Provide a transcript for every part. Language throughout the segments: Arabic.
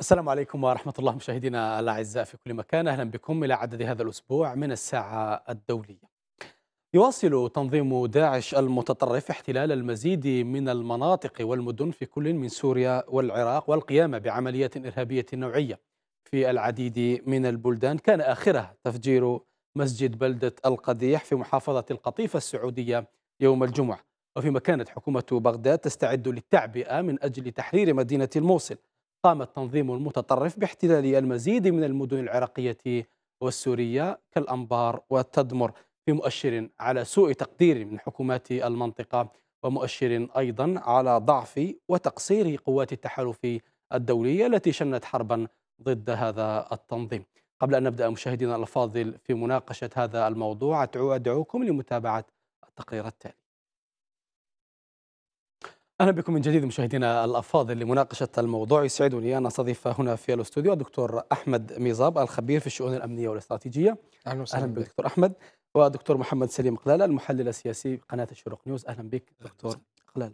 السلام عليكم ورحمة الله مشاهدينا الأعزاء في كل مكان أهلا بكم إلى عدد هذا الأسبوع من الساعة الدولية يواصل تنظيم داعش المتطرف احتلال المزيد من المناطق والمدن في كل من سوريا والعراق والقيام بعمليات إرهابية نوعية في العديد من البلدان كان آخرها تفجير مسجد بلدة القديح في محافظة القطيفة السعودية يوم الجمعة وفيما كانت حكومة بغداد تستعد للتعبئة من أجل تحرير مدينة الموصل قام التنظيم المتطرف باحتلال المزيد من المدن العراقية والسورية كالأنبار والتدمر في مؤشر على سوء تقدير من حكومات المنطقة ومؤشر أيضا على ضعف وتقصير قوات التحالف الدولية التي شنت حربا ضد هذا التنظيم قبل أن نبدأ مشاهدينا الفاضل في مناقشة هذا الموضوع أدعوكم لمتابعة التقرير التالي اهلا بكم من جديد مشاهدينا الافاضل لمناقشه الموضوع يسعدني ان استضيف هنا في الاستوديو الدكتور احمد ميزاب الخبير في الشؤون الامنيه والاستراتيجيه اهلا وسهلا اهلا بك دكتور احمد ودكتور محمد سليم قلاله المحلل السياسي قناه الشروق نيوز اهلا بك دكتور قلاله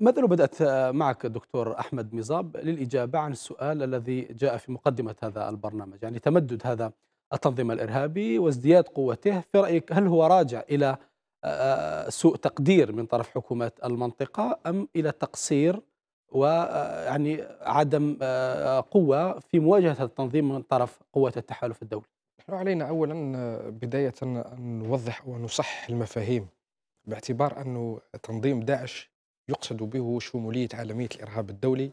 ماذا لو بدات معك دكتور احمد ميزاب للاجابه عن السؤال الذي جاء في مقدمه هذا البرنامج يعني تمدد هذا التنظيم الارهابي وازدياد قوته في رايك هل هو راجع الى سوء تقدير من طرف حكومات المنطقة أم إلى تقصير ويعني آه، عدم آه، قوة في مواجهة التنظيم من طرف قوات التحالف الدولي نحن علينا أولا آه، بداية أن نوضح ونصح المفاهيم باعتبار أن تنظيم داعش يقصد به شمولية عالمية الإرهاب الدولي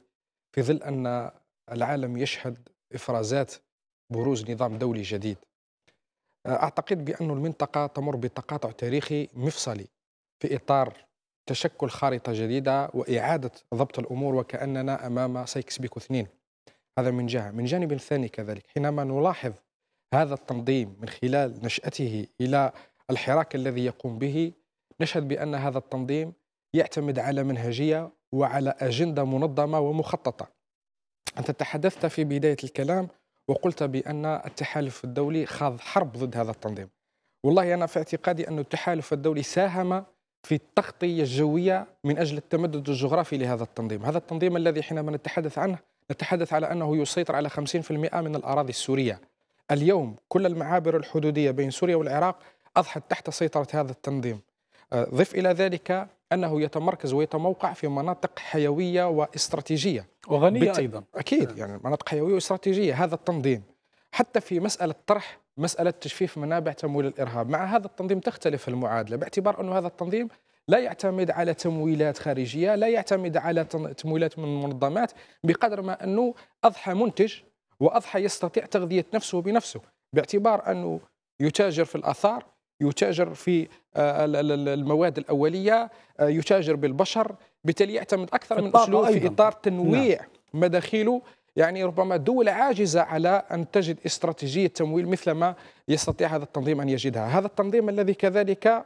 في ظل أن العالم يشهد إفرازات بروز نظام دولي جديد أعتقد بأن المنطقة تمر بتقاطع تاريخي مفصلي في إطار تشكل خارطة جديدة وإعادة ضبط الأمور وكأننا أمام سايكس بيكو اثنين هذا من جهة من جانب ثاني كذلك حينما نلاحظ هذا التنظيم من خلال نشأته إلى الحراك الذي يقوم به نشهد بأن هذا التنظيم يعتمد على منهجية وعلى أجندة منظمة ومخططة أنت تحدثت في بداية الكلام وقلت بأن التحالف الدولي خاض حرب ضد هذا التنظيم والله أنا في اعتقادي أن التحالف الدولي ساهم في التغطية الجوية من أجل التمدد الجغرافي لهذا التنظيم هذا التنظيم الذي حينما نتحدث عنه نتحدث على أنه يسيطر على 50% من الأراضي السورية اليوم كل المعابر الحدودية بين سوريا والعراق أضحت تحت سيطرة هذا التنظيم آه، ضف إلى ذلك أنه يتمركز ويتموقع في مناطق حيوية واستراتيجية وغنيه بت... ايضا اكيد نعم. يعني مناطق حيويه واستراتيجيه هذا التنظيم حتى في مساله طرح مساله تجفيف منابع تمويل الارهاب مع هذا التنظيم تختلف المعادله باعتبار انه هذا التنظيم لا يعتمد على تمويلات خارجيه لا يعتمد على تمويلات من منظمات بقدر ما انه اضحى منتج واضحى يستطيع تغذيه نفسه بنفسه باعتبار انه يتاجر في الاثار يتاجر في آه، المواد الاوليه آه، يتاجر بالبشر بالتالي يعتمد اكثر من اسلوب في اطار تنويع مداخله نعم. مداخيله يعني ربما دول عاجزة على أن تجد استراتيجية تمويل مثل ما يستطيع هذا التنظيم أن يجدها هذا التنظيم الذي كذلك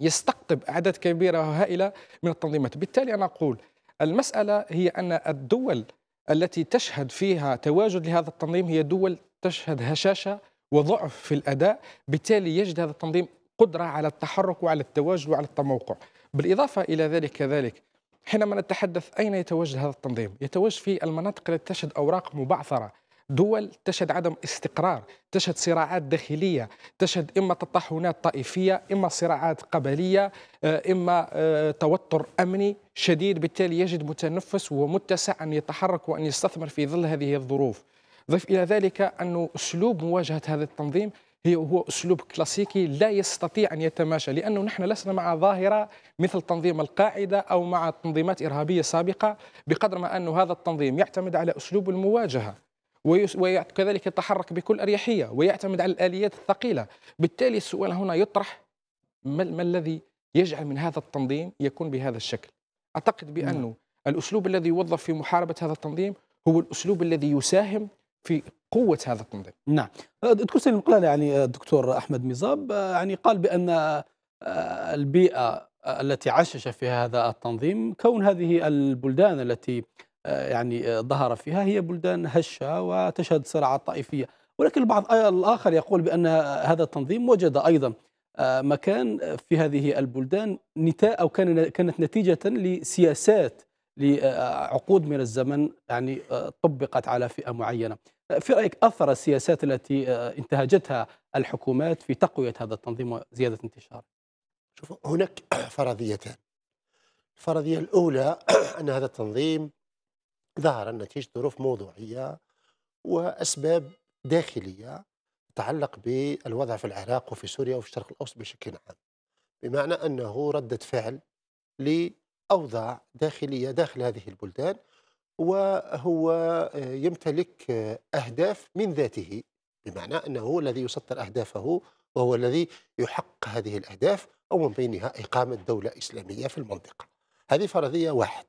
يستقطب أعداد كبيرة وهائلة من التنظيمات بالتالي أنا أقول المسألة هي أن الدول التي تشهد فيها تواجد لهذا التنظيم هي دول تشهد هشاشة وضعف في الاداء بالتالي يجد هذا التنظيم قدره على التحرك وعلى التواجد وعلى التموقع بالاضافه الى ذلك كذلك حينما نتحدث اين يتواجد هذا التنظيم يتواجد في المناطق التي تشهد اوراق مبعثره دول تشهد عدم استقرار تشهد صراعات داخلية تشهد إما تطاحنات طائفية إما صراعات قبلية آه، إما آه، توتر أمني شديد بالتالي يجد متنفس ومتسع أن يتحرك وأن يستثمر في ظل هذه الظروف ضف إلى ذلك أن أسلوب مواجهة هذا التنظيم هي هو أسلوب كلاسيكي لا يستطيع أن يتماشى لأنه نحن لسنا مع ظاهرة مثل تنظيم القاعدة أو مع تنظيمات إرهابية سابقة بقدر ما أن هذا التنظيم يعتمد على أسلوب المواجهة وكذلك يتحرك بكل أريحية ويعتمد على الآليات الثقيلة بالتالي السؤال هنا يطرح ما, ما الذي يجعل من هذا التنظيم يكون بهذا الشكل أعتقد بأنه نعم. الأسلوب الذي يوظف في محاربة هذا التنظيم هو الأسلوب الذي يساهم في قوه هذا التنظيم. نعم آه، يعني، آه، دكتور سليم قلال يعني الدكتور احمد مزاب آه، يعني قال بان البيئه التي عشش في هذا التنظيم كون هذه البلدان التي يعني ظهر فيها هي بلدان هشه وتشهد صراعات طائفيه ولكن البعض الاخر يقول بان هذا التنظيم وجد ايضا مكان في هذه البلدان نتاء او كانت نتيجه لسياسات لعقود من الزمن يعني آه، طبقت على فئة معينة في رأيك أثر السياسات التي آه، انتهجتها الحكومات في تقوية هذا التنظيم وزيادة انتشاره شوف هناك فرضيتان الفرضية الأولى أن هذا التنظيم ظهر نتيجة ظروف موضوعية وأسباب داخلية تتعلق بالوضع في العراق وفي سوريا وفي الشرق الأوسط بشكل عام بمعنى أنه ردة فعل ل أوضاع داخلية داخل هذه البلدان وهو آه، يمتلك آه، أهداف من ذاته بمعنى أنه هو الذي يسطر أهدافه وهو الذي يحقق هذه الأهداف أو من بينها إقامة دولة إسلامية في المنطقة هذه فرضية واحد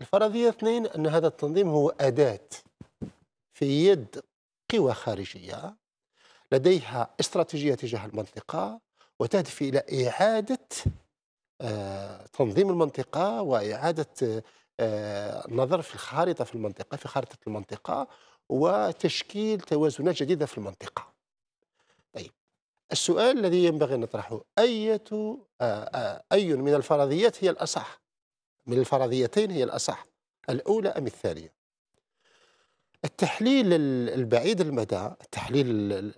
الفرضية اثنين أن هذا التنظيم هو أداة في يد قوى خارجية لديها استراتيجية تجاه المنطقة وتهدف إلى إعادة آه، تنظيم المنطقة وإعادة النظر آه، في الخارطة في المنطقة في خارطة المنطقة وتشكيل توازنات جديدة في المنطقة طيب السؤال الذي ينبغي أن نطرحه أي آه، أي من الفرضيات هي الأصح من الفرضيتين هي الأصح الأولى أم الثانية التحليل البعيد المدى التحليل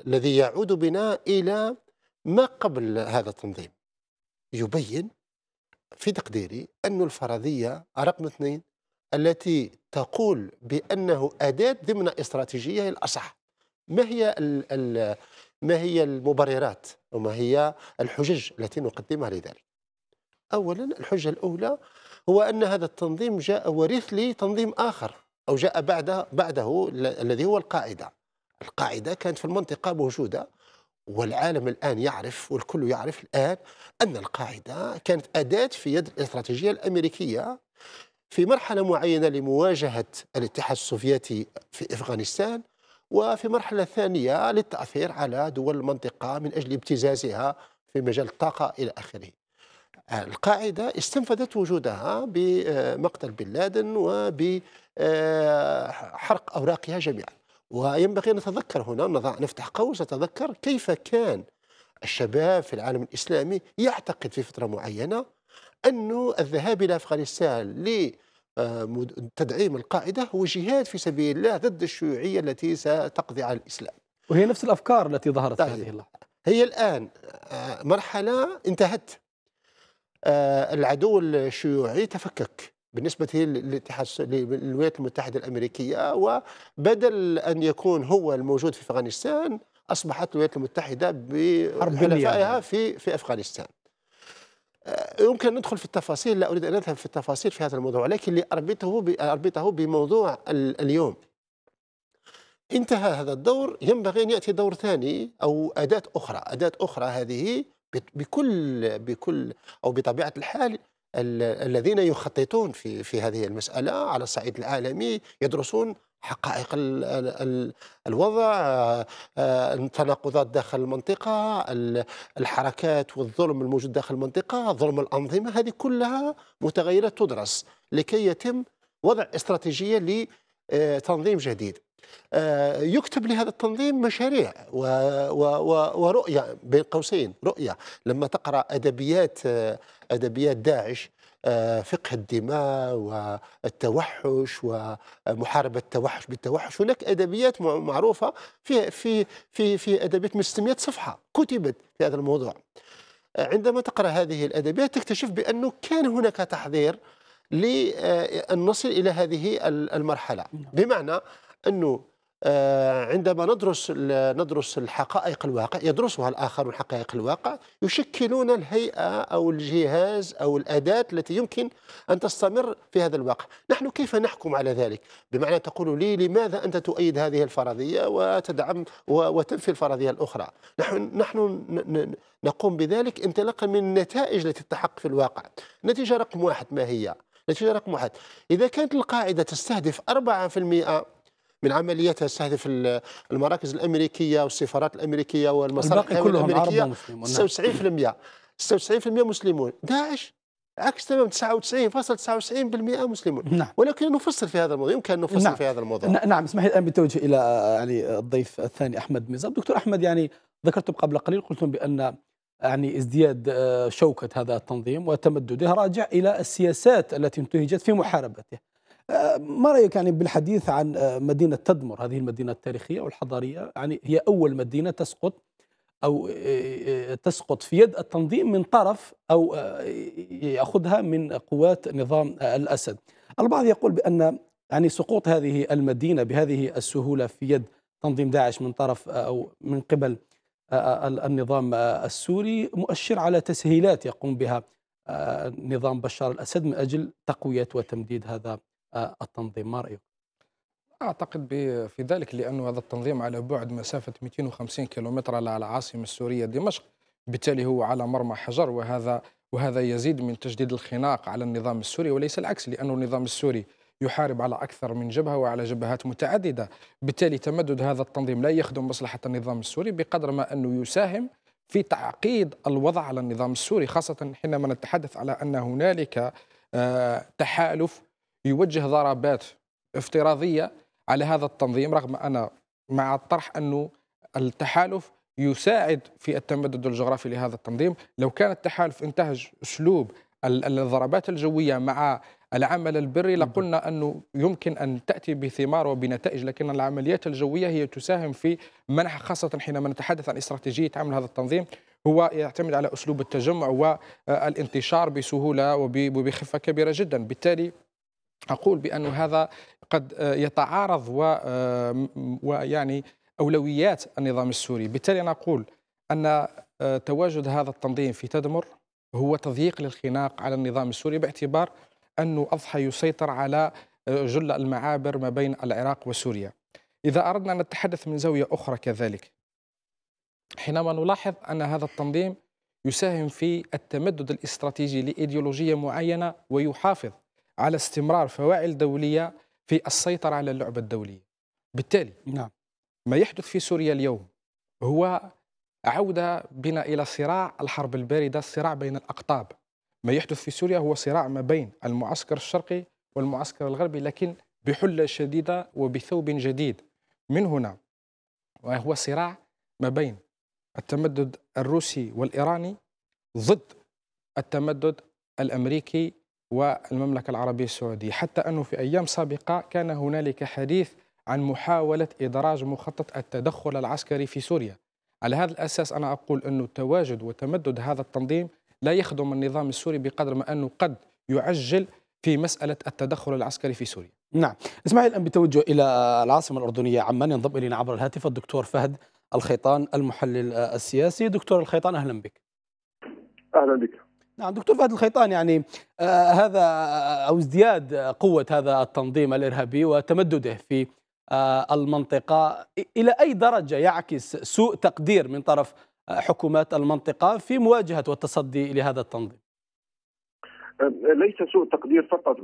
الذي يعود بنا إلى ما قبل هذا التنظيم يبين في تقديري أن الفرضية رقم اثنين التي تقول بأنه أداة ضمن استراتيجية الأصح ما هي ما هي المبررات وما هي الحجج التي نقدمها لذلك أولا الحجة الأولى هو أن هذا التنظيم جاء وريث لتنظيم آخر أو جاء بعد بعده الذي هو القاعدة القاعدة كانت في المنطقة موجودة والعالم الآن يعرف والكل يعرف الآن أن القاعدة كانت أداة في يد الاستراتيجية الأمريكية في مرحلة معينة لمواجهة الاتحاد السوفيتي في أفغانستان وفي مرحلة ثانية للتأثير على دول المنطقة من أجل ابتزازها في مجال الطاقة إلى آخره القاعدة استنفذت وجودها بمقتل بن لادن وبحرق أوراقها جميعاً وينبغي أن نتذكر هنا نضع نفتح قوس نتذكر كيف كان الشباب في العالم الإسلامي يعتقد في فترة معينة أن الذهاب إلى أفغانستان لتدعيم آه، القاعدة هو جهاد في سبيل الله ضد الشيوعية التي ستقضي على الإسلام وهي نفس الأفكار التي ظهرت في طيب. هذه اللحظة هي الآن آه، مرحلة انتهت آه، العدو الشيوعي تفكك بالنسبة للاتحاد للولايات المتحدة الأمريكية وبدل أن يكون هو الموجود في أفغانستان أصبحت الولايات المتحدة بحلفائها يعني. في في أفغانستان آه، يمكن ندخل في التفاصيل لا أريد أن أذهب في التفاصيل في هذا الموضوع لكن لأربطه أربطه بموضوع اليوم انتهى هذا الدور ينبغي أن يأتي دور ثاني أو أداة أخرى أداة أخرى هذه بكل بكل أو بطبيعة الحال الذين يخططون في في هذه المساله على الصعيد العالمي يدرسون حقائق الـ الـ الوضع آه، التناقضات داخل المنطقة الحركات والظلم الموجود داخل المنطقة ظلم الأنظمة هذه كلها متغيرات تدرس لكي يتم وضع استراتيجية لتنظيم آه، جديد يكتب لهذا التنظيم مشاريع ورؤية بين قوسين رؤية لما تقرأ أدبيات أدبيات داعش آه، فقه الدماء والتوحش ومحاربة التوحش بالتوحش هناك أدبيات معروفة في في في في أدبيات من 600 صفحة كتبت في هذا الموضوع عندما تقرأ هذه الأدبيات تكتشف بأنه كان هناك تحضير لأن آه، نصل إلى هذه المرحلة نعم. بمعنى انه آه، عندما ندرس ندرس الحقائق الواقع يدرسها الاخرون حقائق الواقع يشكلون الهيئه او الجهاز او الاداه التي يمكن ان تستمر في هذا الواقع، نحن كيف نحكم على ذلك؟ بمعنى تقول لي لماذا انت تؤيد هذه الفرضيه وتدعم وتنفي الفرضيه الاخرى؟ نحن نحن نقوم بذلك انطلاقا من النتائج التي تتحقق في الواقع. نتيجه رقم واحد ما هي؟ نتيجه رقم واحد، اذا كانت القاعده تستهدف 4% من عمليات تستهدف المراكز الامريكيه والسفارات الامريكيه والمصالح الامريكيه 96% 96% نعم. مسلمون داعش عكس تمام 99.99% مسلمون نعم. ولكن نفصل في هذا الموضوع يمكن أن نفصل نعم. في هذا الموضوع نعم, نعم. اسمح لي الان بالتوجه الى يعني الضيف الثاني احمد ميزاب دكتور احمد يعني ذكرتم قبل قليل قلتم بان يعني ازدياد آه، شوكة هذا التنظيم وتمدده راجع إلى السياسات التي انتهجت في محاربته ما رايك يعني بالحديث عن آه، مدينه تدمر هذه المدينه التاريخيه والحضاريه يعني هي اول مدينه تسقط او آه، آه، تسقط في يد التنظيم من طرف او ياخذها من قوات نظام الاسد. البعض يقول بان يعني سقوط هذه المدينه بهذه السهوله في يد تنظيم داعش من طرف او من قبل النظام السوري مؤشر على تسهيلات يقوم بها نظام بشار الاسد من اجل تقويه وتمديد هذا التنظيم ما رايك؟ اعتقد في ذلك لانه هذا التنظيم على بعد مسافه 250 كيلومتر على العاصمه السوريه دمشق بالتالي هو على مرمى حجر وهذا وهذا يزيد من تجديد الخناق على النظام السوري وليس العكس لأن النظام السوري يحارب على أكثر من جبهة وعلى جبهات متعددة بالتالي تمدد هذا التنظيم لا يخدم مصلحة النظام السوري بقدر ما أنه يساهم في تعقيد الوضع على النظام السوري خاصة حينما نتحدث على أن هنالك آه، تحالف يوجه ضربات افتراضيه على هذا التنظيم رغم انا مع الطرح انه التحالف يساعد في التمدد الجغرافي لهذا التنظيم لو كان التحالف انتهج اسلوب الضربات الجويه مع العمل البري لقلنا انه يمكن ان تاتي بثمار وبنتائج لكن العمليات الجويه هي تساهم في منح خاصه حينما نتحدث عن استراتيجيه عمل هذا التنظيم هو يعتمد على اسلوب التجمع والانتشار بسهوله وبخفه كبيره جدا بالتالي أقول بأن هذا قد آه، يتعارض ويعني آه، أولويات النظام السوري بالتالي نقول أن آه، تواجد هذا التنظيم في تدمر هو تضييق للخناق على النظام السوري باعتبار أنه أضحى يسيطر على جل المعابر ما بين العراق وسوريا إذا أردنا أن نتحدث من زاوية أخرى كذلك حينما نلاحظ أن هذا التنظيم يساهم في التمدد الاستراتيجي لإيديولوجية معينة ويحافظ على استمرار فواعل دولية في السيطرة على اللعبة الدولية بالتالي نعم. ما يحدث في سوريا اليوم هو عودة بنا إلى صراع الحرب الباردة الصراع بين الأقطاب ما يحدث في سوريا هو صراع ما بين المعسكر الشرقي والمعسكر الغربي لكن بحلة شديدة وبثوب جديد من هنا وهو صراع ما بين التمدد الروسي والإيراني ضد التمدد الأمريكي والمملكة العربية السعودية حتى أنه في أيام سابقة كان هنالك حديث عن محاولة إدراج مخطط التدخل العسكري في سوريا على هذا الأساس أنا أقول أن التواجد وتمدد هذا التنظيم لا يخدم النظام السوري بقدر ما أنه قد يعجل في مسألة التدخل العسكري في سوريا نعم اسمعي الآن بالتوجه إلى العاصمة الأردنية عمان ينضم إلينا عبر الهاتف الدكتور فهد الخيطان المحلل السياسي دكتور الخيطان أهلا بك أهلا بك نعم دكتور فهد الخيطان يعني آه هذا آه، او ازدياد قوه هذا التنظيم الارهابي وتمدده في آه المنطقه الى اي درجه يعكس سوء تقدير من طرف آه، حكومات المنطقه في مواجهه والتصدي لهذا التنظيم؟ ليس سوء تقدير فقط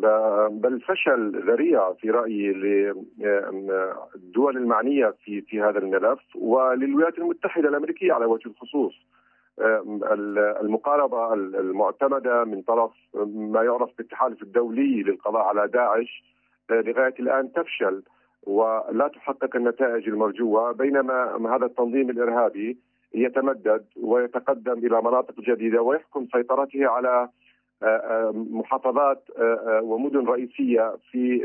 بل فشل ذريع في رايي للدول المعنيه في في هذا الملف وللولايات المتحده الامريكيه على وجه الخصوص. آه، المقاربه المعتمده من طرف ما يعرف بالتحالف الدولي للقضاء على داعش آه، لغايه الان تفشل ولا تحقق النتائج المرجوه بينما هذا التنظيم الارهابي يتمدد ويتقدم الى مناطق جديده ويحكم سيطرته على آه، محافظات ومدن رئيسيه في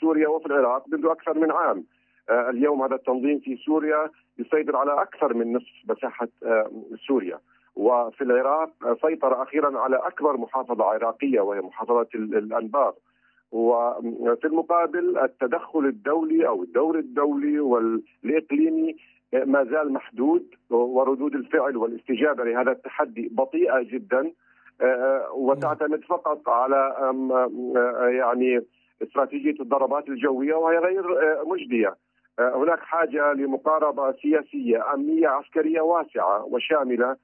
سوريا وفي العراق منذ اكثر من عام آه، اليوم هذا التنظيم في سوريا يسيطر على اكثر من نصف مساحه آه، سوريا وفي العراق آه، سيطر اخيرا على اكبر محافظه عراقيه وهي محافظه الانبار وفي المقابل التدخل الدولي او الدور الدولي والاقليمي ما زال محدود وردود الفعل والاستجابه لهذا التحدي بطيئه جدا وتعتمد فقط على يعني استراتيجيه الضربات الجويه وهي غير مجديه هناك حاجه لمقاربه سياسيه امنيه عسكريه واسعه وشامله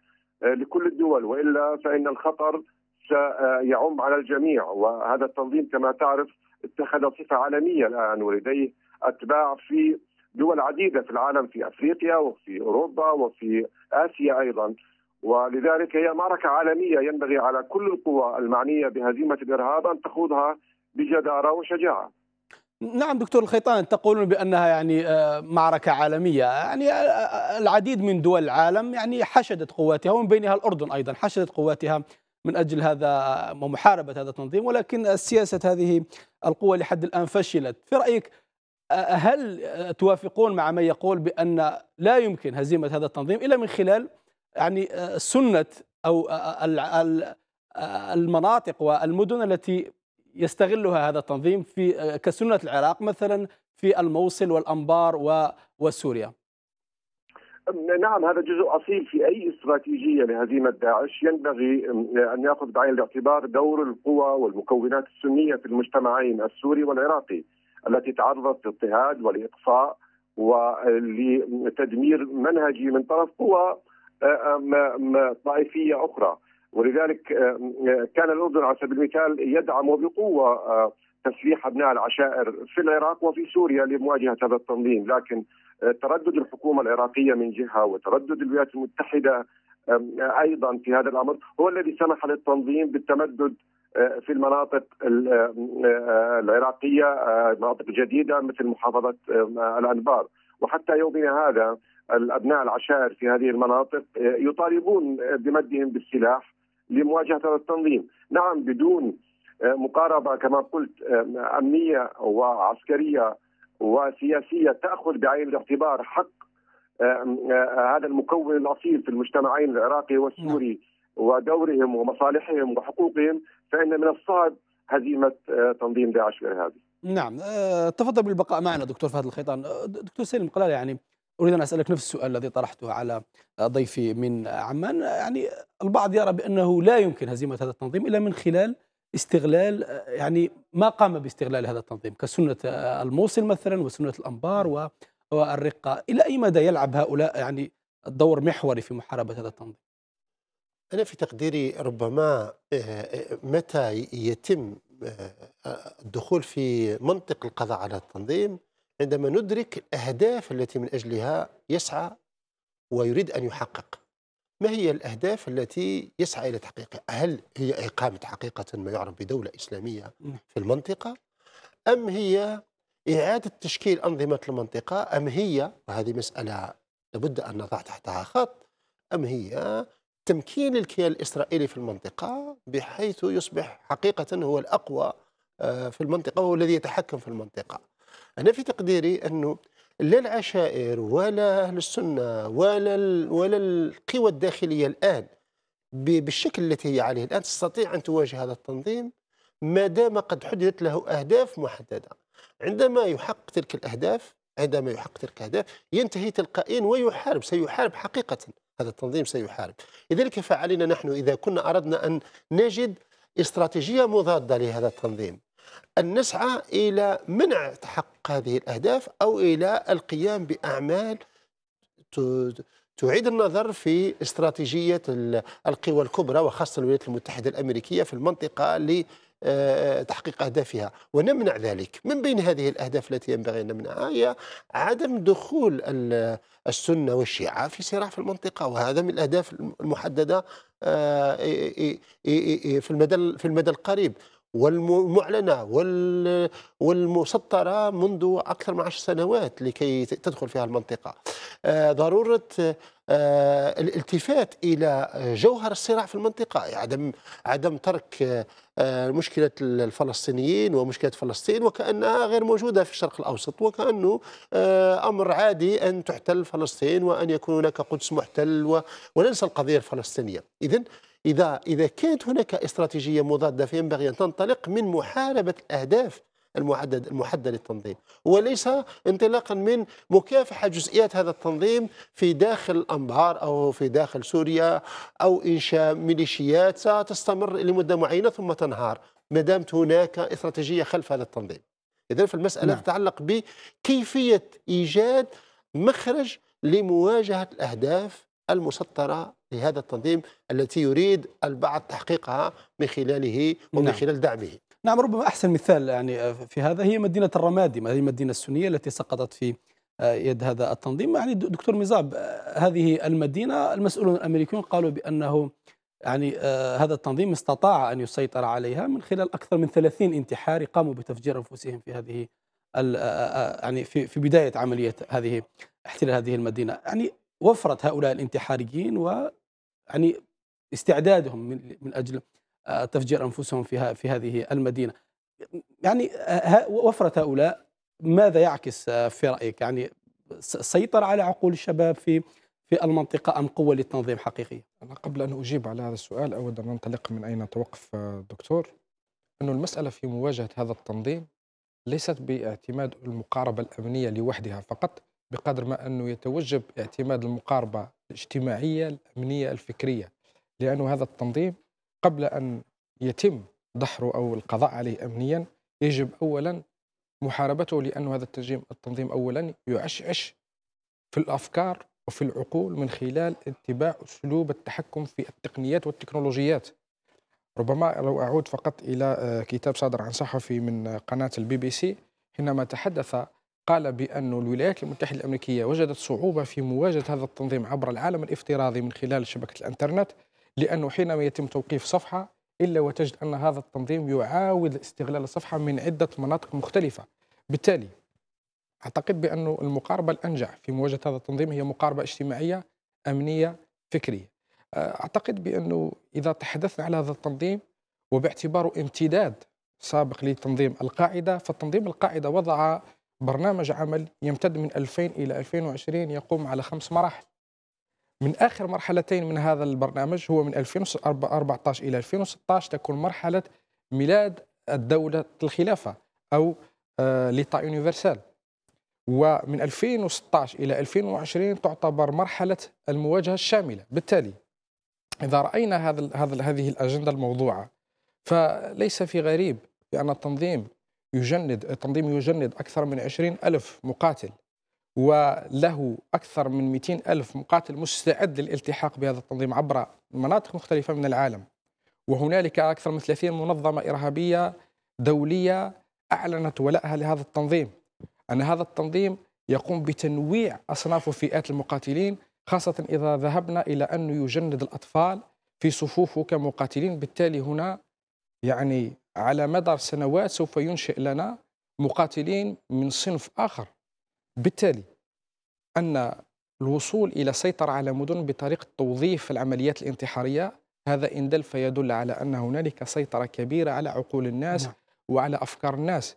آه، لكل الدول والا فان الخطر سيعم على الجميع وهذا التنظيم كما تعرف اتخذ صفه عالميه الان ولديه اتباع في دول عديده في العالم في افريقيا وفي اوروبا وفي اسيا ايضا ولذلك هي معركه عالميه ينبغي على كل القوى المعنيه بهزيمه الارهاب ان تخوضها بجداره وشجاعه نعم دكتور الخيطان تقولون بانها يعني آه، معركه عالميه يعني آه، آه، العديد من دول العالم يعني حشدت قواتها ومن بينها الاردن ايضا حشدت قواتها من اجل هذا ومحاربه هذا التنظيم ولكن سياسه هذه القوه لحد الان فشلت في رايك هل توافقون مع من يقول بان لا يمكن هزيمه هذا التنظيم الا من خلال يعني سنه او المناطق والمدن التي يستغلها هذا التنظيم في آه، كسنة العراق مثلا في الموصل والأنبار وسوريا نعم هذا جزء اصيل في اي استراتيجيه لهزيمه داعش ينبغي ان ياخذ بعين الاعتبار دور القوى والمكونات السنيه في المجتمعين السوري والعراقي التي تعرضت للاضطهاد والاقصاء ولتدمير آه، منهجي من طرف قوى آه، طائفيه اخرى ولذلك آه، آه، كان الاردن على سبيل المثال يدعم وبقوه آه، تسليح ابناء العشائر في العراق وفي سوريا لمواجهه هذا التنظيم، لكن تردد الحكومه العراقيه من جهه وتردد الولايات المتحده ايضا في هذا الامر هو الذي سمح للتنظيم بالتمدد في المناطق العراقيه مناطق جديده مثل محافظه الانبار وحتى يومنا هذا الابناء العشائر في هذه المناطق يطالبون بمدهم بالسلاح لمواجهه هذا التنظيم، نعم بدون آه، مقاربه كما قلت آه، امنيه وعسكريه وسياسيه تاخذ بعين الاعتبار حق آه، هذا المكون الاصيل في المجتمعين العراقي والسوري نعم. ودورهم ومصالحهم وحقوقهم فان من الصعب هزيمه تنظيم داعش الارهابي. نعم تفضل بالبقاء معنا دكتور فهد الخيطان دكتور سالم قلال يعني أريد أن أسألك نفس السؤال الذي طرحته على ضيفي من عمان يعني البعض يرى بأنه لا يمكن هزيمة هذا التنظيم إلا من خلال استغلال يعني ما قام باستغلال هذا التنظيم كسنة الموصل مثلا وسنة الأنبار والرقة إلى أي مدى يلعب هؤلاء يعني دور محوري في محاربة هذا التنظيم أنا في تقديري ربما آه، آه، متى يتم آه، الدخول في منطق القضاء على التنظيم عندما ندرك الأهداف التي من أجلها يسعى ويريد أن يحقق ما هي الأهداف التي يسعى إلى تحقيقها هل هي إقامة حقيقة ما يعرف بدولة إسلامية نعم. في المنطقة أم هي إعادة تشكيل أنظمة المنطقة أم هي وهذه مسألة لابد أن نضع تحتها خط أم هي تمكين الكيان الإسرائيلي في المنطقة بحيث يصبح حقيقة هو الأقوى آه، في المنطقة وهو الذي يتحكم في المنطقة انا في تقديري انه لا العشائر ولا اهل السنه ولا ولا القوى الداخليه الان بالشكل التي هي عليه الان تستطيع ان تواجه هذا التنظيم ما دام قد حددت له اهداف محدده عندما يحقق تلك الاهداف عندما يحقق تلك الاهداف ينتهي تلقائيا ويحارب سيحارب حقيقه هذا التنظيم سيحارب لذلك فعلينا نحن اذا كنا اردنا ان نجد استراتيجيه مضاده لهذا التنظيم أن نسعى إلى منع تحقق هذه الأهداف أو إلى القيام بأعمال تعيد النظر في استراتيجية القوى الكبرى وخاصة الولايات المتحدة الأمريكية في المنطقة لتحقيق آه، أهدافها ونمنع ذلك من بين هذه الأهداف التي ينبغي أن نمنعها هي عدم دخول السنة والشيعة في صراع في المنطقة وهذا من الأهداف المحددة آه، في المدى في المدى القريب والمعلنة والمسطرة منذ أكثر من عشر سنوات لكي تدخل في المنطقة آه، ضرورة آه، الالتفات إلى جوهر الصراع في المنطقة عدم عدم ترك آه، مشكلة الفلسطينيين ومشكلة فلسطين وكأنها غير موجودة في الشرق الأوسط وكأنه أمر عادي أن تحتل فلسطين وأن يكون هناك قدس محتل وننسى القضية الفلسطينية اذا إذا إذا كانت هناك استراتيجية مضادة فينبغي أن تنطلق من محاربة الأهداف المحدد المحدده للتنظيم وليس انطلاقا من مكافحه جزئيات هذا التنظيم في داخل الانبار او في داخل سوريا او انشاء ميليشيات ستستمر لمده معينه ثم تنهار ما دامت هناك استراتيجيه خلف هذا التنظيم اذا فالمساله نعم. تتعلق بكيفيه ايجاد مخرج لمواجهه الاهداف المسطرة لهذا التنظيم التي يريد البعض تحقيقها من خلاله ومن نعم. خلال دعمه نعم ربما أحسن مثال يعني آه، في هذا هي مدينة الرمادي هذه المدينة السنية التي سقطت في آه، يد هذا التنظيم يعني دكتور مزاب آه، هذه المدينة المسؤولون الأمريكيون قالوا بأنه يعني هذا التنظيم استطاع أن يسيطر عليها من خلال أكثر من 30 انتحار قاموا بتفجير أنفسهم في هذه يعني في في بداية عملية هذه احتلال هذه المدينة يعني وفرت هؤلاء الانتحاريين و يعني استعدادهم من, من اجل آه، تفجير انفسهم في في هذه المدينه. يعني آه، وفره هؤلاء ماذا يعكس آه، في رايك؟ يعني سيطر على عقول الشباب في في المنطقة أم قوة للتنظيم حقيقية؟ أنا قبل أن أجيب على هذا السؤال أود أن أنطلق من أين توقف الدكتور أن المسألة في مواجهة هذا التنظيم ليست باعتماد المقاربة الأمنية لوحدها فقط بقدر ما أنه يتوجب اعتماد المقاربة الاجتماعية الأمنية الفكرية لأنه هذا التنظيم قبل أن يتم دحره أو القضاء عليه أمنيا يجب أولا محاربته لانه هذا التنظيم التنظيم أولا يعشعش في الأفكار وفي العقول من خلال اتباع أسلوب التحكم في التقنيات والتكنولوجيات ربما لو أعود فقط إلى آه، كتاب صادر عن صحفي من قناة البي بي سي حينما تحدث قال بأن الولايات المتحدة الأمريكية وجدت صعوبة في مواجهة هذا التنظيم عبر العالم الافتراضي من خلال شبكة الإنترنت لأنه حينما يتم توقيف صفحة إلا وتجد أن هذا التنظيم يعاود استغلال الصفحة من عدة مناطق مختلفة بالتالي أعتقد بأن المقاربة الأنجح في مواجهة هذا التنظيم هي مقاربة اجتماعية أمنية فكرية أعتقد بأنه إذا تحدثنا على هذا التنظيم وباعتباره امتداد سابق لتنظيم القاعدة فالتنظيم القاعدة وضع برنامج عمل يمتد من 2000 إلى 2020 يقوم على خمس مراحل من آخر مرحلتين من هذا البرنامج هو من 2014 إلى 2016 تكون مرحلة ميلاد الدولة الخلافة أو آه، ليتا يونيفرسال ومن 2016 إلى 2020 تعتبر مرحلة المواجهة الشاملة بالتالي إذا رأينا هذا هذه الأجندة الموضوعة فليس في غريب بأن التنظيم يجند التنظيم يجند أكثر من 20 ألف مقاتل وله أكثر من 200 ألف مقاتل مستعد للالتحاق بهذا التنظيم عبر مناطق مختلفة من العالم وهنالك أكثر من 30 منظمة إرهابية دولية أعلنت ولائها لهذا التنظيم أن هذا التنظيم يقوم بتنويع أصناف وفئات المقاتلين خاصة إذا ذهبنا إلى أنه يجند الأطفال في صفوفه كمقاتلين بالتالي هنا يعني على مدار سنوات سوف ينشئ لنا مقاتلين من صنف آخر بالتالي أن الوصول إلى سيطرة على مدن بطريقة توظيف العمليات الانتحارية هذا إن دل فيدل على أن هنالك سيطرة كبيرة على عقول الناس نعم. وعلى أفكار الناس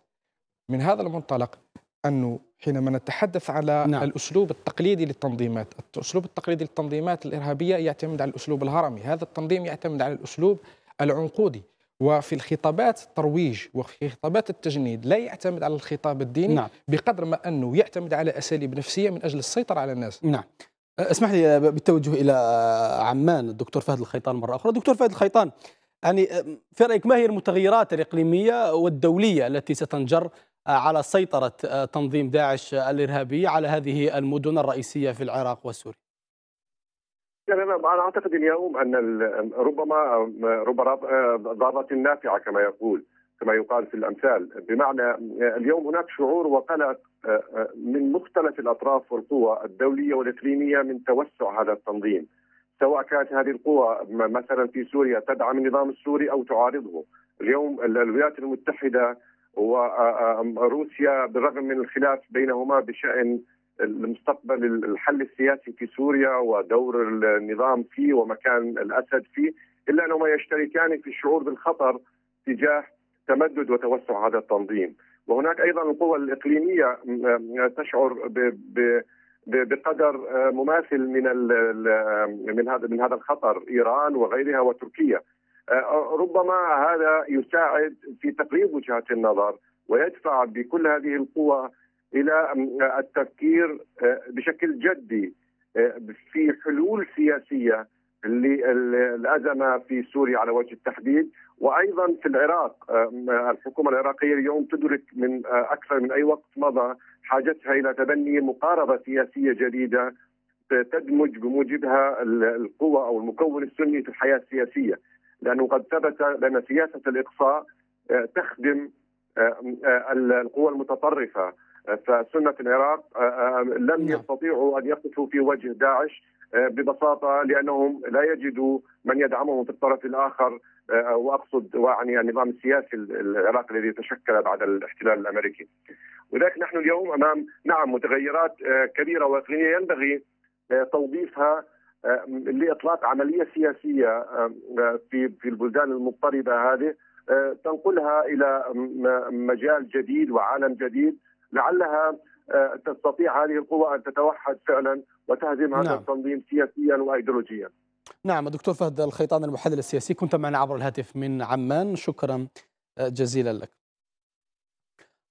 من هذا المنطلق أنه حينما نتحدث على نعم. الأسلوب التقليدي للتنظيمات الأسلوب التقليدي للتنظيمات الإرهابية يعتمد على الأسلوب الهرمي هذا التنظيم يعتمد على الأسلوب العنقودي وفي الخطابات الترويج وفي خطابات التجنيد لا يعتمد على الخطاب الديني نعم. بقدر ما انه يعتمد على اساليب نفسيه من اجل السيطره على الناس نعم اسمح لي بالتوجه الى عمان الدكتور فهد الخيطان مره اخرى دكتور فهد الخيطان يعني في رايك ما هي المتغيرات الاقليميه والدوليه التي ستنجر على سيطره تنظيم داعش الارهابي على هذه المدن الرئيسيه في العراق وسوريا أنا أنا أعتقد اليوم أن ربما ربما ضربة نافعة كما يقول كما يقال في الأمثال بمعنى اليوم هناك شعور وقلق آه، آه، من مختلف الأطراف والقوى الدولية والإقليمية من توسع هذا التنظيم سواء كانت هذه القوى مثلا في سوريا تدعم النظام السوري أو تعارضه اليوم الولايات المتحدة وروسيا آه، بالرغم من الخلاف بينهما بشأن المستقبل الحل السياسي في سوريا ودور النظام فيه ومكان الاسد فيه الا انهما يشتركان في الشعور بالخطر تجاه تمدد وتوسع هذا التنظيم وهناك ايضا القوى الاقليميه تشعر بقدر مماثل من من هذا من هذا الخطر ايران وغيرها وتركيا ربما هذا يساعد في تقريب وجهات النظر ويدفع بكل هذه القوى الى التفكير آه، بشكل جدي آه، في حلول سياسيه للازمه في سوريا على وجه التحديد وايضا في العراق آه، الحكومه العراقيه اليوم تدرك من اكثر من اي وقت مضى حاجتها الى تبني مقاربه سياسيه جديده تدمج بموجبها القوى او المكون السني في الحياه السياسيه لانه قد ثبت بان سياسه الاقصاء تخدم القوى المتطرفه فسنه العراق آه، آه، لم نعم. يستطيعوا ان يقفوا في وجه داعش آه، ببساطه لانهم لا يجدوا من يدعمهم في الطرف الاخر واقصد واعني النظام السياسي العراقي الذي تشكل بعد الاحتلال الامريكي. ولذلك نحن اليوم امام نعم متغيرات كبيره واقليميه ينبغي توظيفها لاطلاق عمليه سياسيه في في البلدان المضطربه هذه تنقلها الى مجال جديد وعالم جديد لعلها آه، تستطيع هذه القوى ان تتوحد فعلا وتهزم هذا نعم. التنظيم سياسيا وايديولوجيا. نعم دكتور فهد الخيطان المحلل السياسي كنت معنا عبر الهاتف من عمان شكرا آه، جزيلا لك.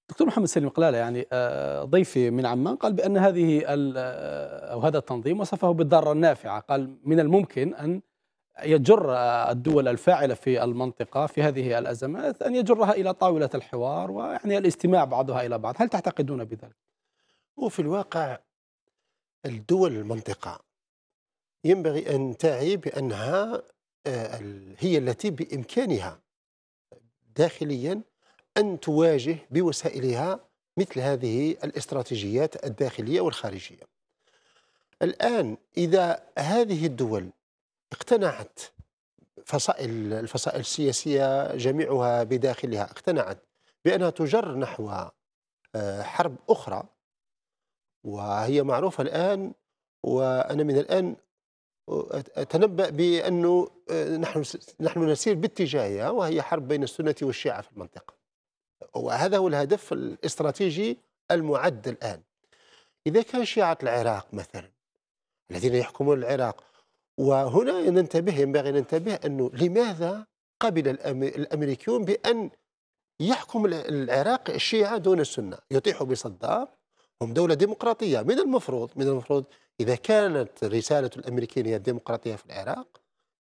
دكتور محمد سليم قلاله يعني آه، ضيفي من عمان قال بان هذه او هذا التنظيم وصفه بالضاره النافعه قال من الممكن ان يجر الدول الفاعلة في المنطقة في هذه الأزمات أن يجرها إلى طاولة الحوار ويعني الاستماع بعضها إلى بعض هل تعتقدون بذلك؟ هو في الواقع الدول المنطقة ينبغي أن تعي بأنها آه، هي التي بإمكانها داخليا أن تواجه بوسائلها مثل هذه الاستراتيجيات الداخلية والخارجية الآن إذا هذه الدول اقتنعت فصائل الفصائل السياسية جميعها بداخلها اقتنعت بأنها تجر نحو آه، حرب أخرى وهي معروفة الآن وأنا من الآن أتنبأ بأنه آه، نحن نحن نسير باتجاهها وهي حرب بين السنة والشيعة في المنطقة وهذا هو الهدف الاستراتيجي المعد الآن إذا كان شيعة العراق مثلا الذين يحكمون العراق وهنا ننتبه ينبغي ننتبه أنه لماذا قبل الأمريكيون بأن يحكم العراق الشيعة دون السنة يطيحوا بصدام هم دولة ديمقراطية من المفروض من المفروض إذا كانت رسالة الأمريكيين هي الديمقراطية في العراق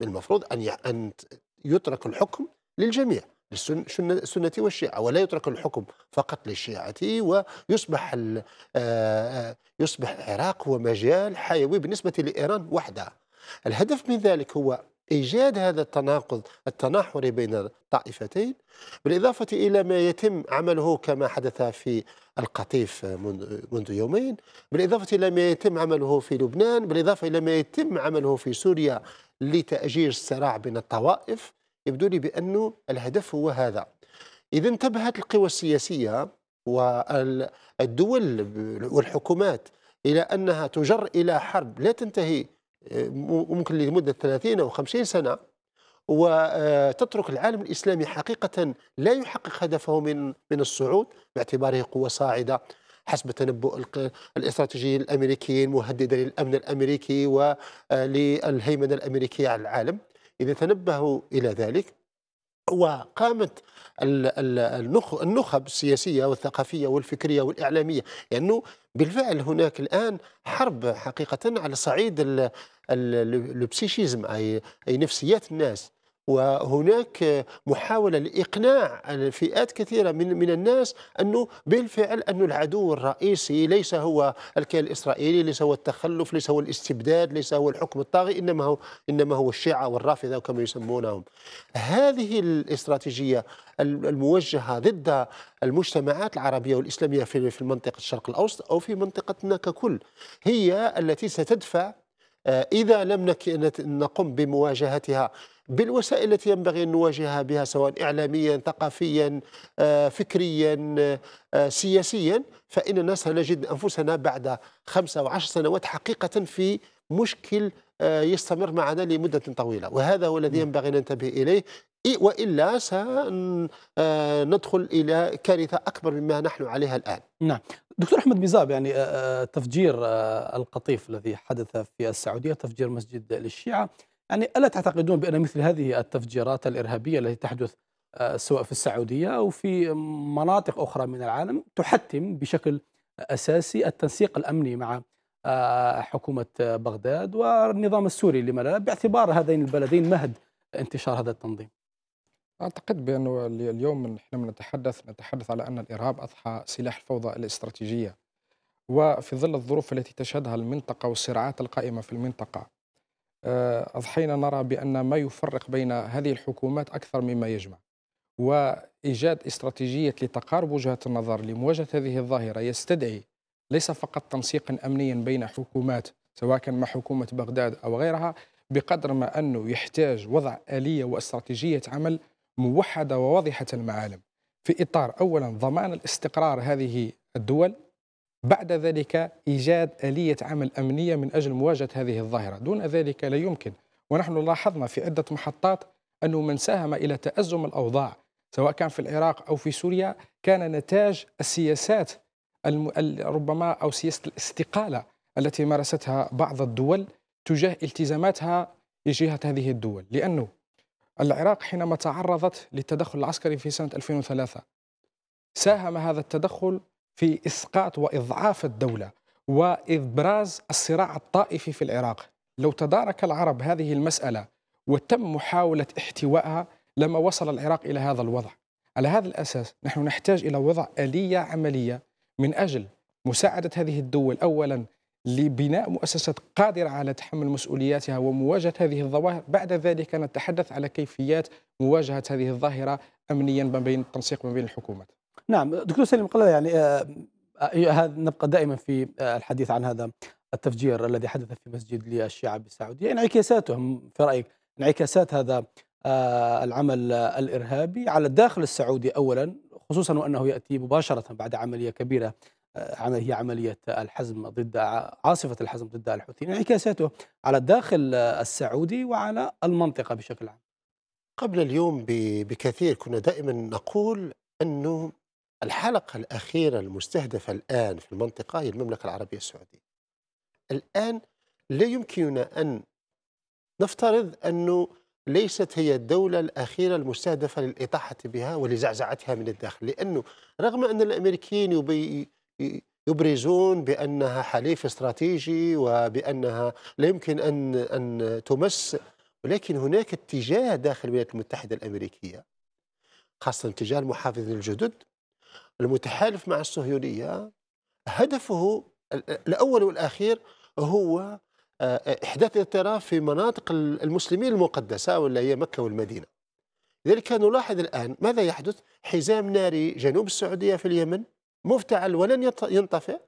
من المفروض أن أن يترك الحكم للجميع للسنة والشيعة ولا يترك الحكم فقط للشيعة ويصبح يصبح العراق هو مجال حيوي بالنسبة لإيران وحدها الهدف من ذلك هو ايجاد هذا التناقض التناحري بين الطائفتين بالاضافه الى ما يتم عمله كما حدث في القطيف منذ يومين بالاضافه الى ما يتم عمله في لبنان بالاضافه الى ما يتم عمله في سوريا لتاجير الصراع بين الطوائف يبدو لي بانه الهدف هو هذا اذا انتبهت القوى السياسيه والدول والحكومات الى انها تجر الى حرب لا تنتهي آه، ممكن لمدة 30 أو 50 سنة وتترك العالم الإسلامي حقيقة لا يحقق هدفه من من الصعود باعتباره قوة صاعدة حسب تنبؤ الاستراتيجي الامريكيين مهددة للامن الامريكي وللهيمنه آه، الامريكيه على العالم اذا تنبهوا الى ذلك وقامت النخب السياسية والثقافية والفكرية والإعلامية لأنه يعني بالفعل هناك الآن حرب حقيقة على صعيد البسيشيزم أي نفسيات الناس وهناك محاولة لإقناع فئات كثيرة من من الناس أنه بالفعل أن العدو الرئيسي ليس هو الكيان الإسرائيلي ليس هو التخلف ليس هو الاستبداد ليس هو الحكم الطاغي إنما هو إنما هو الشيعة والرافضة كما يسمونهم هذه الاستراتيجية الموجهة ضد المجتمعات العربية والإسلامية في منطقة الشرق الأوسط أو في منطقتنا ككل هي التي ستدفع آه، إذا لم نقم بمواجهتها بالوسائل التي ينبغي أن نواجهها بها سواء إعلاميا ثقافيا آه، فكريا آه، سياسيا فإننا سنجد أنفسنا بعد خمسة وعشر سنوات حقيقة في مشكل آه، يستمر معنا لمدة طويلة وهذا هو الذي نعم. ينبغي أن ننتبه إليه والا سندخل الى كارثه اكبر مما نحن عليها الان. نعم، دكتور احمد بيزاب يعني تفجير القطيف الذي حدث في السعوديه تفجير مسجد للشيعه يعني ألا تعتقدون بأن مثل هذه التفجيرات الإرهابية التي تحدث آه، سواء في السعودية أو في مناطق أخرى من العالم تحتم بشكل أساسي التنسيق الأمني مع آه، حكومة بغداد والنظام السوري لما لا باعتبار هذين البلدين مهد انتشار هذا التنظيم أعتقد بأنه اليوم نحن نتحدث نتحدث على أن الإرهاب اضحى سلاح الفوضى الاستراتيجية وفي ظل الظروف التي تشهدها المنطقة والصراعات القائمة في المنطقة آه، أضحينا نرى بأن ما يفرق بين هذه الحكومات أكثر مما يجمع وإيجاد استراتيجية لتقارب وجهات النظر لمواجهة هذه الظاهرة يستدعي ليس فقط تنسيقا أمنيا بين حكومات سواء كان مع حكومة بغداد أو غيرها بقدر ما أنه يحتاج وضع آلية واستراتيجية عمل موحدة وواضحة المعالم في إطار أولا ضمان الاستقرار هذه الدول بعد ذلك إيجاد آلية عمل أمنية من أجل مواجهة هذه الظاهرة دون ذلك لا يمكن ونحن لاحظنا في عدة محطات أنه من ساهم إلى تأزم الأوضاع سواء كان في العراق أو في سوريا كان نتاج السياسات ربما أو سياسة الاستقالة التي مارستها بعض الدول تجاه التزاماتها لجهة هذه الدول لأنه العراق حينما تعرضت للتدخل العسكري في سنة 2003 ساهم هذا التدخل في إسقاط وإضعاف الدولة وإبراز الصراع الطائفي في العراق لو تدارك العرب هذه المسألة وتم محاولة احتوائها لما وصل العراق إلى هذا الوضع على هذا الأساس نحن نحتاج إلى وضع آلية عملية من أجل مساعدة هذه الدول أولا لبناء مؤسسات قادرة على تحمل مسؤولياتها ومواجهة هذه الظواهر بعد ذلك نتحدث على كيفيات مواجهة هذه الظاهرة أمنيا ما بين التنسيق ما بين الحكومات نعم دكتور سليم قلال يعني آه، آه، هذا نبقى دائما في آه، الحديث عن هذا التفجير الذي حدث في مسجد للشيعة بالسعودية انعكاساته في رأيك انعكاسات هذا العمل الإرهابي على الداخل السعودي أولا خصوصا وأنه يأتي مباشرة بعد عملية كبيرة هي عملية الحزم ضد عاصفة الحزم ضد الحوثيين انعكاساته على الداخل السعودي وعلى المنطقة بشكل عام قبل اليوم بكثير كنا دائما نقول أنه الحلقة الأخيرة المستهدفة الآن في المنطقة هي المملكة العربية السعودية الآن لا يمكننا أن نفترض أنه ليست هي الدولة الأخيرة المستهدفة للإطاحة بها ولزعزعتها من الداخل لأنه رغم أن الأمريكيين يبي يبرزون بأنها حليف استراتيجي وبأنها لا يمكن أن أن تمس ولكن هناك اتجاه داخل الولايات المتحدة الأمريكية خاصة اتجاه المحافظين الجدد المتحالف مع الصهيونية هدفه الأول والأخير هو آه، آه، إحداث اضطراب في مناطق المسلمين المقدسة واللي هي مكة والمدينة لذلك نلاحظ الآن ماذا يحدث حزام ناري جنوب السعودية في اليمن مفتعل ولن ينطفئ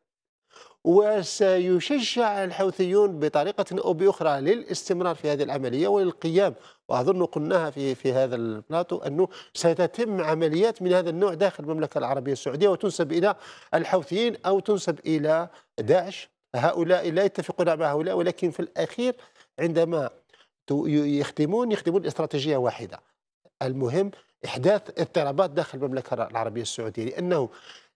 وسيشجع الحوثيون بطريقة أو بأخرى للاستمرار في هذه العملية وللقيام واظن قلناها في في هذا البلاطو انه ستتم عمليات من هذا النوع داخل المملكه العربيه السعوديه وتنسب الى الحوثيين او تنسب الى داعش هؤلاء لا يتفقون مع هؤلاء ولكن في الاخير عندما يخدمون يخدمون استراتيجيه واحده المهم احداث اضطرابات داخل المملكه العربيه السعوديه لانه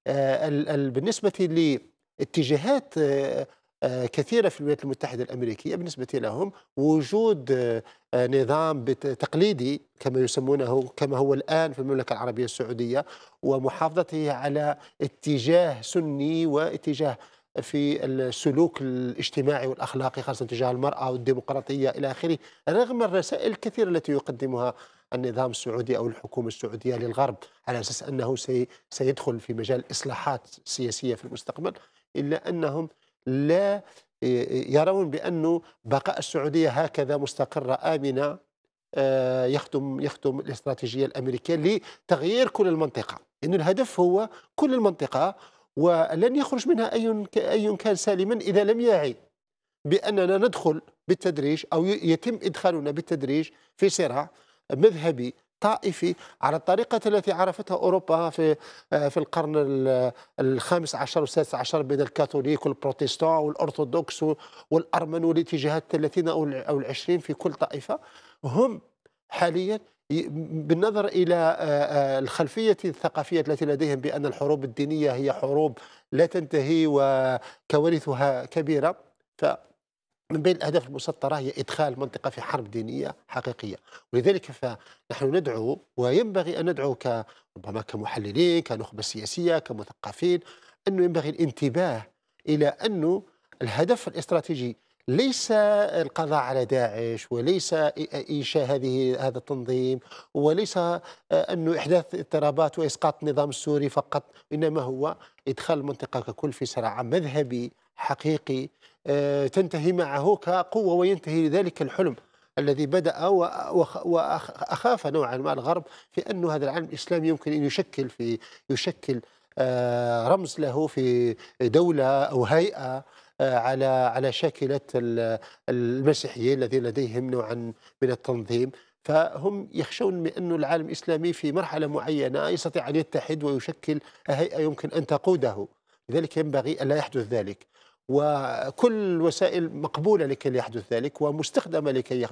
آه، بالنسبه لاتجاهات آه، آه، كثيرة في الولايات المتحدة الأمريكية بالنسبة لهم وجود آه، آه، نظام تقليدي كما يسمونه كما هو الآن في المملكة العربية السعودية ومحافظته على اتجاه سني واتجاه في السلوك الاجتماعي والاخلاقي خاصه تجاه المراه والديمقراطيه الى اخره، رغم الرسائل الكثيره التي يقدمها النظام السعودي او الحكومه السعوديه للغرب على اساس انه سيدخل في مجال اصلاحات سياسيه في المستقبل، الا انهم لا إيه، إيه، يرون بأنه بقاء السعودية هكذا مستقرة آمنة آه، يخدم يخدم الاستراتيجية الأمريكية لتغيير كل المنطقة انه الهدف هو كل المنطقة ولن يخرج منها أي أي كان سالما إذا لم يعي بأننا ندخل بالتدريج أو يتم إدخالنا بالتدريج في صراع مذهبي طائفي على الطريقة التي عرفتها أوروبا في آه، في القرن الخامس عشر والسادس عشر بين الكاثوليك والبروتستان والأرثوذكس والأرمن والاتجاهات الثلاثين أو العشرين في كل طائفة هم حاليا بالنظر الى آه، آه، الخلفيه الثقافيه التي لديهم بان الحروب الدينيه هي حروب لا تنتهي وكوارثها كبيره ف من بين الأهداف المسطرة هي إدخال المنطقة في حرب دينية حقيقية ولذلك فنحن ندعو وينبغي أن ندعو ربما كمحللين كنخبة سياسية كمثقفين أنه ينبغي الانتباه إلى أنه الهدف الاستراتيجي ليس القضاء على داعش وليس انشاء هذه هذا التنظيم وليس آه، انه احداث اضطرابات واسقاط النظام السوري فقط انما هو ادخال المنطقه ككل في صراع مذهبي حقيقي آه، تنتهي معه كقوة وينتهي ذلك الحلم الذي بدأ وأخاف نوعا ما الغرب في أن هذا العالم الإسلامي يمكن أن يشكل في يشكل آه، رمز له في دولة أو هيئة آه، على على شاكلة المسيحيين الذين لديهم نوعا من التنظيم فهم يخشون من أن العالم الإسلامي في مرحلة معينة يستطيع أن يتحد ويشكل هيئة يمكن أن تقوده لذلك ينبغي ألا يحدث ذلك وكل الوسائل مقبوله لكي يحدث ذلك ومستخدمه لكي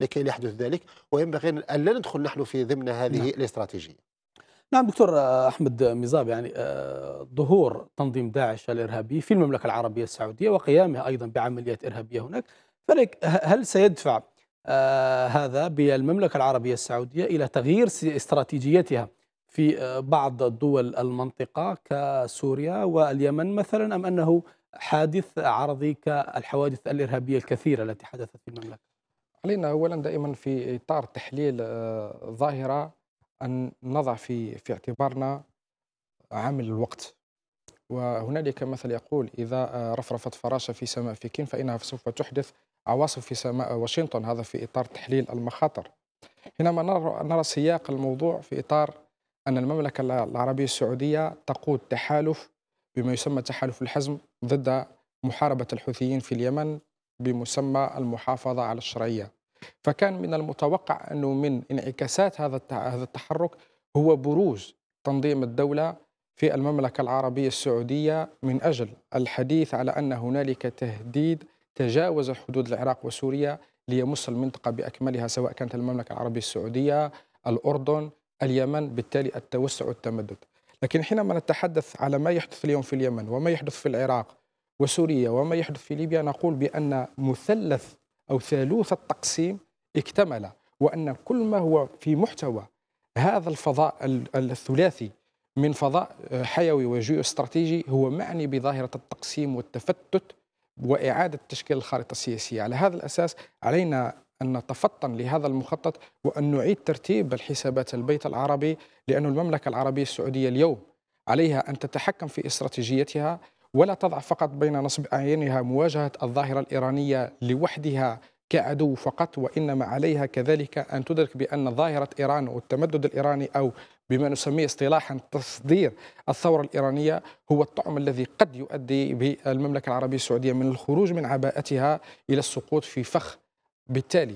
لكي يحدث ذلك وينبغي ان لا ندخل نحن في ضمن هذه نعم. الاستراتيجيه. نعم دكتور آه، احمد مزاب يعني آه، ظهور تنظيم داعش الارهابي في المملكه العربيه السعوديه وقيامه ايضا بعمليات ارهابيه هناك، فلك هل سيدفع آه، هذا بالمملكه العربيه السعوديه الى تغيير استراتيجيتها في بعض دول المنطقه كسوريا واليمن مثلا ام انه حادث عرضي كالحوادث الإرهابية الكثيرة التي حدثت في المملكة علينا أولا دائما في إطار تحليل الظاهرة آه، أن نضع في في اعتبارنا عامل الوقت وهنالك مثل يقول إذا آه، رفرفت فراشة في سماء فيكين فإنها سوف تحدث عواصف في سماء واشنطن هذا في إطار تحليل المخاطر حينما نرى, نرى سياق الموضوع في إطار أن المملكة العربية السعودية تقود تحالف بما يسمى تحالف الحزم ضد محاربة الحوثيين في اليمن بمسمى المحافظة على الشرعية فكان من المتوقع أنه من انعكاسات هذا هذا التحرك هو بروز تنظيم الدولة في المملكة العربية السعودية من أجل الحديث على أن هنالك تهديد تجاوز حدود العراق وسوريا ليمس المنطقة بأكملها سواء كانت المملكة العربية السعودية الأردن اليمن بالتالي التوسع والتمدد لكن حينما نتحدث على ما يحدث اليوم في اليمن وما يحدث في العراق وسوريا وما يحدث في ليبيا نقول بأن مثلث أو ثالوث التقسيم اكتمل وأن كل ما هو في محتوى هذا الفضاء الثلاثي من فضاء حيوي استراتيجي هو معني بظاهرة التقسيم والتفتت وإعادة تشكيل الخارطة السياسية على هذا الأساس علينا أن نتفطن لهذا المخطط وأن نعيد ترتيب الحسابات البيت العربي لأن المملكة العربية السعودية اليوم عليها أن تتحكم في استراتيجيتها ولا تضع فقط بين نصب أعينها مواجهة الظاهرة الإيرانية لوحدها كعدو فقط وإنما عليها كذلك أن تدرك بأن ظاهرة إيران والتمدد الإيراني أو بما نسميه اصطلاحا تصدير الثورة الإيرانية هو الطعم الذي قد يؤدي بالمملكة العربية السعودية من الخروج من عباءتها إلى السقوط في فخ بالتالي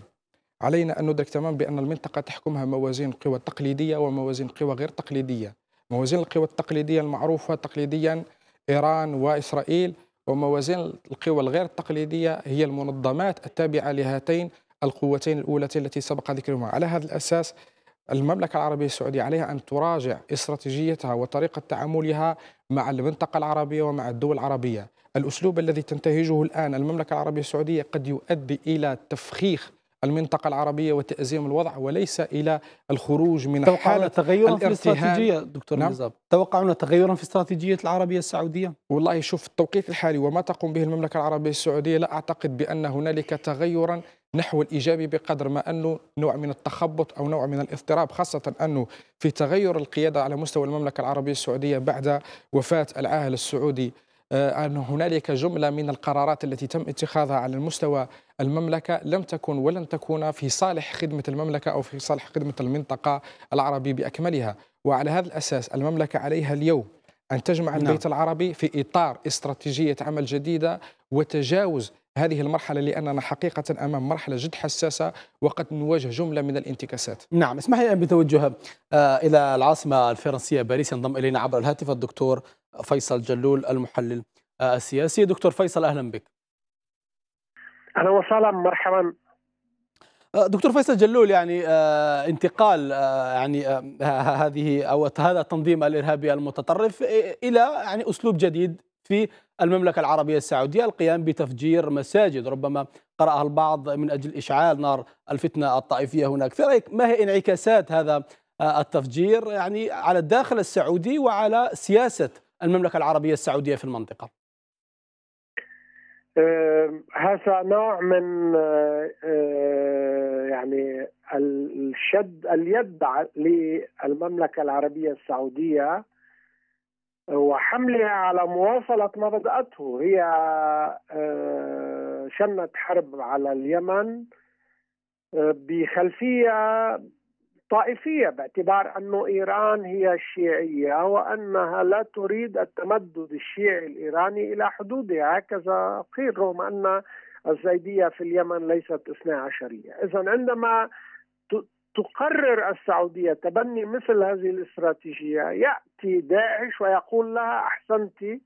علينا أن ندرك تماما بأن المنطقة تحكمها موازين قوى تقليدية وموازين قوى غير تقليدية موازين القوى التقليدية المعروفة تقليديا إيران وإسرائيل وموازين القوى الغير تقليدية هي المنظمات التابعة لهاتين القوتين الأولتين التي سبق ذكرهما على هذا الأساس المملكة العربية السعودية عليها أن تراجع استراتيجيتها وطريقة تعاملها مع المنطقة العربية ومع الدول العربية الأسلوب الذي تنتهجه الآن المملكة العربية السعودية قد يؤدي إلى تفخيخ المنطقة العربية وتأزيم الوضع وليس إلى الخروج من حالة تغيرا في الاستراتيجية دكتور نعم؟ مزاب توقعنا تغيرا في استراتيجية العربية السعودية والله شوف التوقيت الحالي وما تقوم به المملكة العربية السعودية لا أعتقد بأن هنالك تغيرا نحو الإيجابي بقدر ما أنه نوع من التخبط أو نوع من الاضطراب خاصة أنه في تغير القيادة على مستوى المملكة العربية السعودية بعد وفاة العاهل السعودي آه، أن هنالك جملة من القرارات التي تم اتخاذها على المستوى المملكة لم تكن ولن تكون في صالح خدمة المملكة أو في صالح خدمة المنطقة العربية بأكملها وعلى هذا الأساس المملكة عليها اليوم أن تجمع البيت نعم. العربي في إطار استراتيجية عمل جديدة وتجاوز هذه المرحلة لأننا حقيقة أمام مرحلة جد حساسة وقد نواجه جملة من الانتكاسات نعم اسمح لي بتوجه آه، إلى العاصمة الفرنسية باريس ينضم إلينا عبر الهاتف الدكتور فيصل جلول المحلل آه، السياسي دكتور فيصل أهلا بك أهلا وسهلا مرحبا آه، دكتور فيصل جلول يعني انتقال يعني هذه او هذا التنظيم الارهابي المتطرف الى يعني اسلوب جديد في المملكة العربية السعودية القيام بتفجير مساجد ربما قرأها البعض من أجل إشعال نار الفتنة الطائفية هناك في رأيك ما هي انعكاسات هذا آه، التفجير يعني على الداخل السعودي وعلى سياسة المملكة العربية السعودية في المنطقة آه، هذا نوع من آه، يعني الشد اليد للمملكة العربية السعودية وحملها على مواصلة ما بدأته هي آه، شنت حرب على اليمن آه، بخلفية طائفية باعتبار أن إيران هي الشيعية وأنها لا تريد التمدد الشيعي الإيراني إلى حدودها هكذا قيل رغم أن الزيدية في اليمن ليست اثنى عشرية إذا عندما تقرر السعودية تبني مثل هذه الاستراتيجية يأتي داعش ويقول لها أحسنت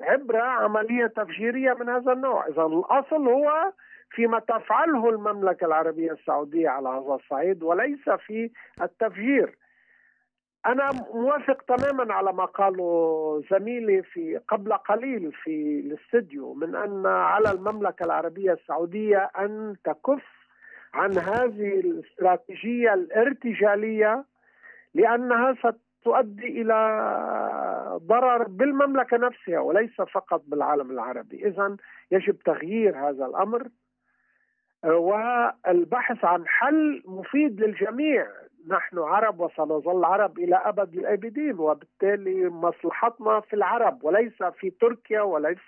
عبر عملية تفجيرية من هذا النوع إذا الأصل هو فيما تفعله المملكة العربية السعودية على هذا الصعيد وليس في التفجير أنا موافق تماما على ما قاله زميلي في قبل قليل في الاستديو من أن على المملكة العربية السعودية أن تكف عن هذه الاستراتيجية الارتجالية لأنها ستؤدي إلى ضرر بالمملكة نفسها وليس فقط بالعالم العربي إذا يجب تغيير هذا الأمر آه، والبحث عن حل مفيد للجميع نحن عرب وسنظل عرب الى ابد الابدين وبالتالي مصلحتنا في العرب وليس في تركيا وليس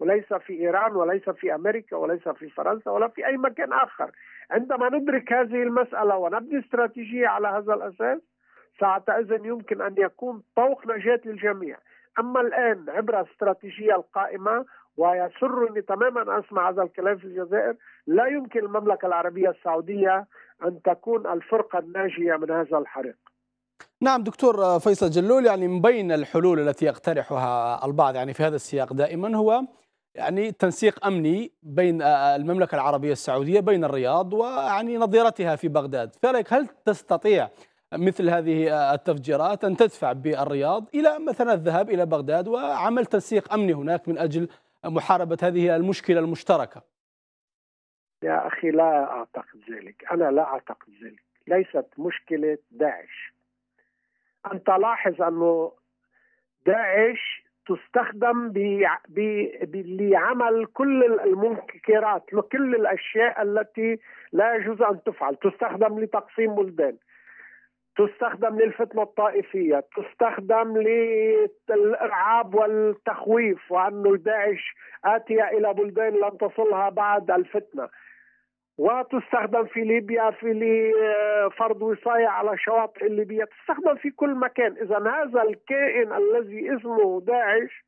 وليس في ايران وليس في امريكا وليس في فرنسا ولا في اي مكان اخر عندما ندرك هذه المسألة ونبني استراتيجية على هذا الأساس ساعتئذ يمكن أن يكون طوق نجاة للجميع أما الآن عبر استراتيجية القائمة ويسرني تماما أسمع هذا الكلام في الجزائر لا يمكن المملكة العربية السعودية أن تكون الفرقة الناجية من هذا الحريق نعم دكتور فيصل جلول يعني من بين الحلول التي يقترحها البعض يعني في هذا السياق دائما هو يعني تنسيق امني بين آه، آه، المملكه العربيه السعوديه بين الرياض ويعني نظيرتها في بغداد، فلك هل تستطيع مثل هذه آه، التفجيرات ان تدفع بالرياض الى مثلا الذهاب الى بغداد وعمل تنسيق امني هناك من اجل محاربه هذه المشكله المشتركه؟ يا اخي لا اعتقد ذلك، انا لا اعتقد ذلك، ليست مشكله داعش. انت لاحظ انه داعش تستخدم لعمل كل المنكرات لكل الاشياء التي لا يجوز ان تفعل تستخدم لتقسيم بلدان تستخدم للفتنة الطائفية تستخدم للإرعاب والتخويف وأن داعش آتية إلى بلدان لن تصلها بعد الفتنة وتستخدم في ليبيا في آه، فرض وصاية على الشواطئ الليبية تستخدم في كل مكان إذا هذا الكائن الذي اسمه داعش